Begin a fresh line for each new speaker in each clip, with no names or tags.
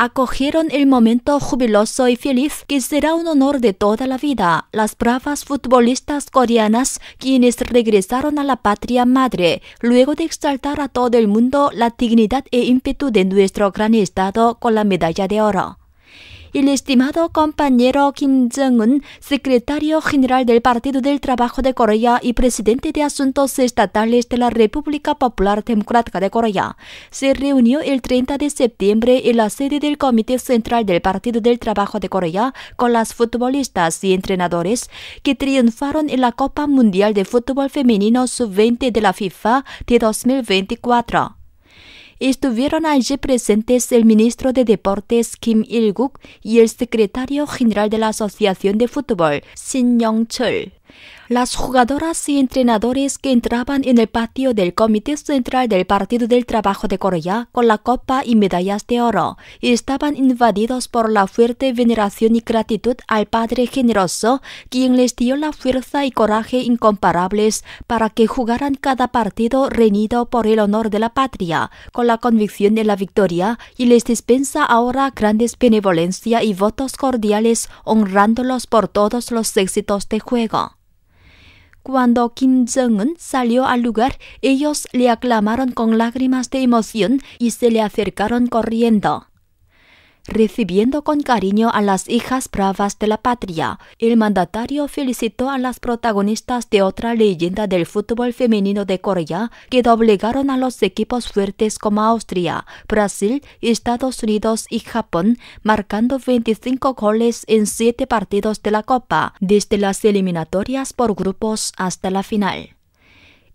acogieron el momento jubiloso y feliz que será un honor de toda la vida. Las bravas futbolistas coreanas, quienes regresaron a la patria madre, luego de exaltar a todo el mundo la dignidad e ímpetu de nuestro gran Estado con la medalla de oro el estimado compañero Kim Jong-un, secretario general del Partido del Trabajo de Corea y presidente de Asuntos Estatales de la República Popular Democrática de Corea, se reunió el 30 de septiembre en la sede del Comité Central del Partido del Trabajo de Corea con las futbolistas y entrenadores que triunfaron en la Copa Mundial de Fútbol Femenino Sub-20 de la FIFA de 2024. Estuvieron allí presentes el ministro de Deportes Kim Il-guk y el secretario general de la Asociación de Fútbol, Shin Yong-chul. Las jugadoras y entrenadores que entraban en el patio del Comité Central del Partido del Trabajo de Corea con la copa y medallas de oro estaban invadidos por la fuerte veneración y gratitud al Padre Generoso, quien les dio la fuerza y coraje incomparables para que jugaran cada partido reñido por el honor de la patria, con la convicción de la victoria, y les dispensa ahora grandes benevolencia y votos cordiales honrándolos por todos los éxitos de juego. Cuando Kim Jong-un salió al lugar, ellos le aclamaron con lágrimas de emoción y se le acercaron corriendo recibiendo con cariño a las hijas bravas de la patria. El mandatario felicitó a las protagonistas de otra leyenda del fútbol femenino de Corea que doblegaron a los equipos fuertes como Austria, Brasil, Estados Unidos y Japón, marcando 25 goles en siete partidos de la Copa, desde las eliminatorias por grupos hasta la final.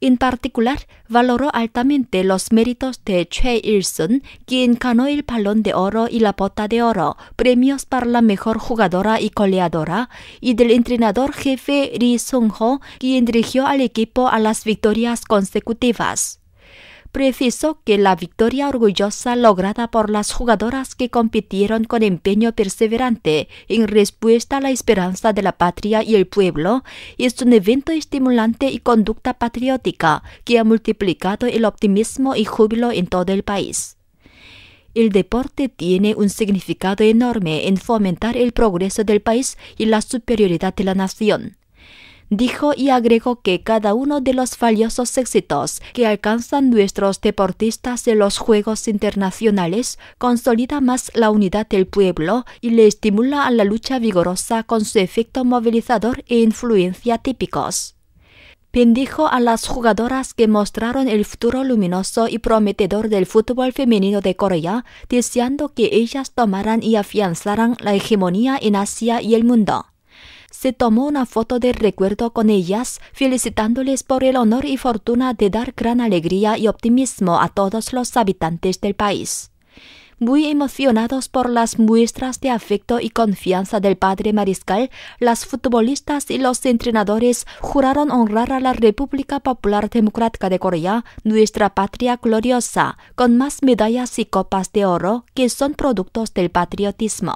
En particular, valoró altamente los méritos de Choi Il-sun, quien ganó el Palón de Oro y la Bota de Oro, premios para la mejor jugadora y goleadora, y del entrenador jefe Ri Sung-ho, quien dirigió al equipo a las victorias consecutivas. Preciso que la victoria orgullosa lograda por las jugadoras que compitieron con empeño perseverante en respuesta a la esperanza de la patria y el pueblo es un evento estimulante y conducta patriótica que ha multiplicado el optimismo y júbilo en todo el país el deporte tiene un significado enorme en fomentar el progreso del país y la superioridad de la nación. Dijo y agregó que cada uno de los valiosos éxitos que alcanzan nuestros deportistas en los Juegos Internacionales consolida más la unidad del pueblo y le estimula a la lucha vigorosa con su efecto movilizador e influencia típicos bendijo a las jugadoras que mostraron el futuro luminoso y prometedor del fútbol femenino de Corea, deseando que ellas tomaran y afianzaran la hegemonía en Asia y el mundo se tomó una foto de recuerdo con ellas, felicitándoles por el honor y fortuna de dar gran alegría y optimismo a todos los habitantes del país. Muy emocionados por las muestras de afecto y confianza del padre mariscal, las futbolistas y los entrenadores juraron honrar a la República Popular Democrática de Corea, nuestra patria gloriosa, con más medallas y copas de oro que son productos del patriotismo.